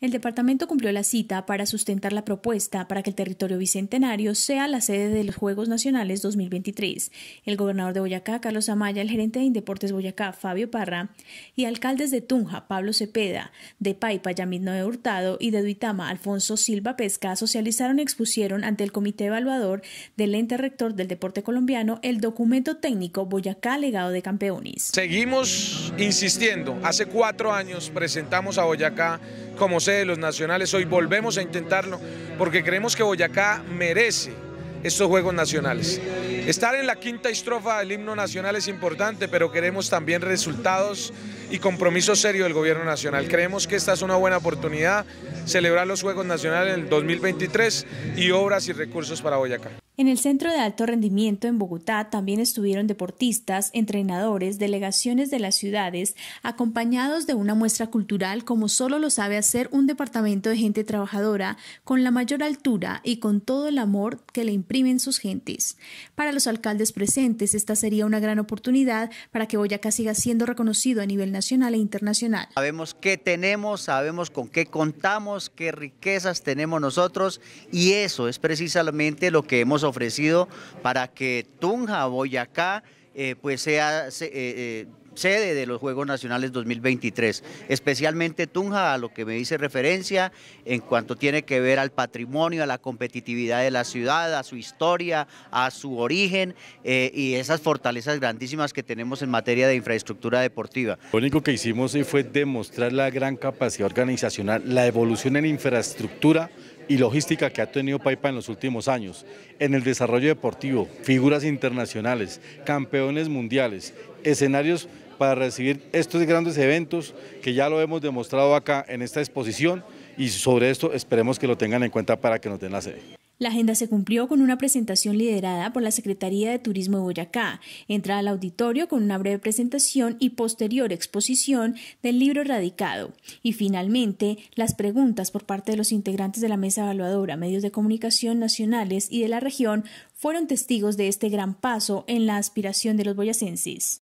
El departamento cumplió la cita para sustentar la propuesta para que el territorio bicentenario sea la sede de los Juegos Nacionales 2023. El gobernador de Boyacá, Carlos Amaya, el gerente de Indeportes Boyacá, Fabio Parra, y alcaldes de Tunja, Pablo Cepeda, de Paipa, Yamid Noé Hurtado y de Duitama, Alfonso Silva Pesca, socializaron y expusieron ante el Comité Evaluador del Ente Rector del Deporte Colombiano el documento técnico Boyacá Legado de Campeones. Seguimos insistiendo. Hace cuatro años presentamos a Boyacá como de los nacionales, hoy volvemos a intentarlo porque creemos que Boyacá merece estos Juegos Nacionales. Estar en la quinta estrofa del himno nacional es importante, pero queremos también resultados y compromiso serio del Gobierno Nacional. Creemos que esta es una buena oportunidad, celebrar los Juegos Nacionales en el 2023 y obras y recursos para Boyacá. En el Centro de Alto Rendimiento en Bogotá también estuvieron deportistas, entrenadores, delegaciones de las ciudades, acompañados de una muestra cultural como solo lo sabe hacer un departamento de gente trabajadora, con la mayor altura y con todo el amor que le imprimen sus gentes. Para los alcaldes presentes, esta sería una gran oportunidad para que Boyacá siga siendo reconocido a nivel nacional e internacional. Sabemos qué tenemos, sabemos con qué contamos, qué riquezas tenemos nosotros y eso es precisamente lo que hemos ofrecido para que Tunja, Boyacá, eh, pues sea... Eh, eh, sede de los Juegos Nacionales 2023, especialmente Tunja, a lo que me dice referencia en cuanto tiene que ver al patrimonio, a la competitividad de la ciudad, a su historia, a su origen y esas fortalezas grandísimas que tenemos en materia de infraestructura deportiva. Lo único que hicimos hoy fue demostrar la gran capacidad organizacional, la evolución en infraestructura y logística que ha tenido Paipa en los últimos años, en el desarrollo deportivo, figuras internacionales, campeones mundiales, escenarios para recibir estos grandes eventos que ya lo hemos demostrado acá en esta exposición y sobre esto esperemos que lo tengan en cuenta para que nos den la sede. La agenda se cumplió con una presentación liderada por la Secretaría de Turismo de Boyacá, entrada al auditorio con una breve presentación y posterior exposición del libro radicado, y finalmente las preguntas por parte de los integrantes de la mesa evaluadora, medios de comunicación nacionales y de la región fueron testigos de este gran paso en la aspiración de los boyacenses.